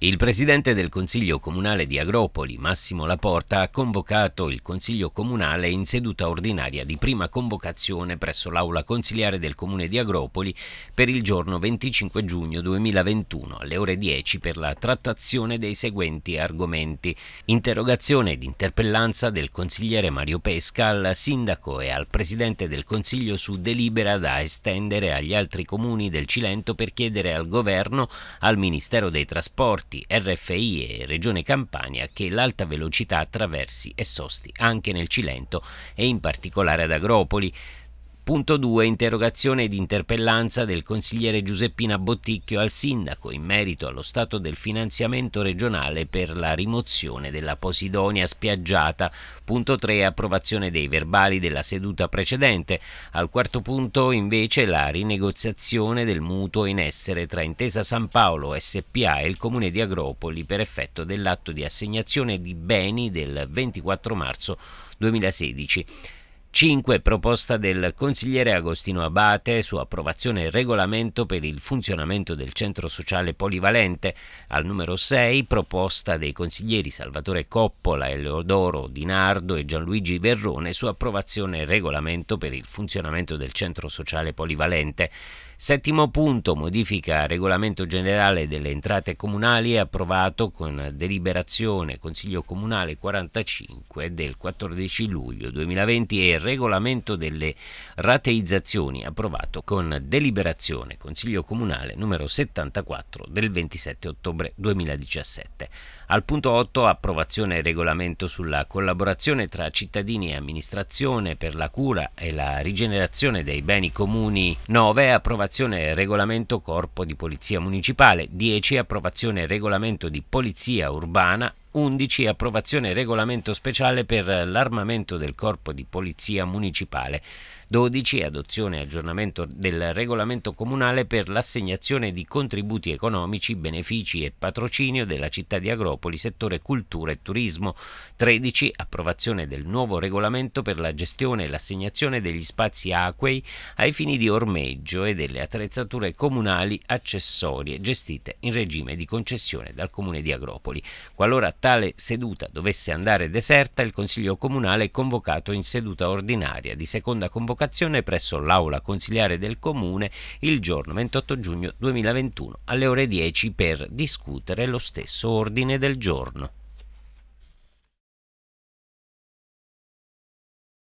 Il presidente del Consiglio Comunale di Agropoli, Massimo Laporta, ha convocato il Consiglio Comunale in seduta ordinaria di prima convocazione presso l'Aula Consiliare del Comune di Agropoli per il giorno 25 giugno 2021 alle ore 10 per la trattazione dei seguenti argomenti. Interrogazione ed interpellanza del consigliere Mario Pesca al sindaco e al presidente del Consiglio su delibera da estendere agli altri comuni del Cilento per chiedere al governo, al Ministero dei Trasporti, trasporti RFI e Regione Campania che l'alta velocità attraversi e sosti anche nel Cilento e in particolare ad Agropoli. Punto 2. Interrogazione ed interpellanza del consigliere Giuseppina Botticchio al sindaco in merito allo stato del finanziamento regionale per la rimozione della Posidonia spiaggiata. Punto 3. Approvazione dei verbali della seduta precedente. Al quarto punto invece la rinegoziazione del mutuo in essere tra Intesa San Paolo SPA e il comune di Agropoli per effetto dell'atto di assegnazione di beni del 24 marzo 2016. 5. Proposta del consigliere Agostino Abate su approvazione del regolamento per il funzionamento del centro sociale polivalente. Al numero 6. Proposta dei consiglieri Salvatore Coppola, Eleodoro Di Nardo e Gianluigi Verrone su approvazione del regolamento per il funzionamento del centro sociale polivalente. Settimo punto, modifica regolamento generale delle entrate comunali approvato con deliberazione Consiglio Comunale 45 del 14 luglio 2020 e regolamento delle rateizzazioni approvato con deliberazione Consiglio Comunale numero 74 del 27 ottobre 2017. Al punto 8 approvazione regolamento sulla collaborazione tra cittadini e amministrazione per la cura e la rigenerazione dei beni comuni 9 approvazione regolamento corpo di polizia municipale 10 approvazione regolamento di polizia urbana 11 approvazione regolamento speciale per l'armamento del corpo di polizia municipale. 12 adozione e aggiornamento del regolamento comunale per l'assegnazione di contributi economici, benefici e patrocinio della città di Agropoli, settore cultura e turismo. 13 approvazione del nuovo regolamento per la gestione e l'assegnazione degli spazi acquei ai fini di ormeggio e delle attrezzature comunali accessorie gestite in regime di concessione dal comune di Agropoli. Qualora tale seduta dovesse andare deserta, il Consiglio Comunale è convocato in seduta ordinaria di seconda convocazione presso l'Aula Consiliare del Comune il giorno 28 giugno 2021 alle ore 10 per discutere lo stesso ordine del giorno.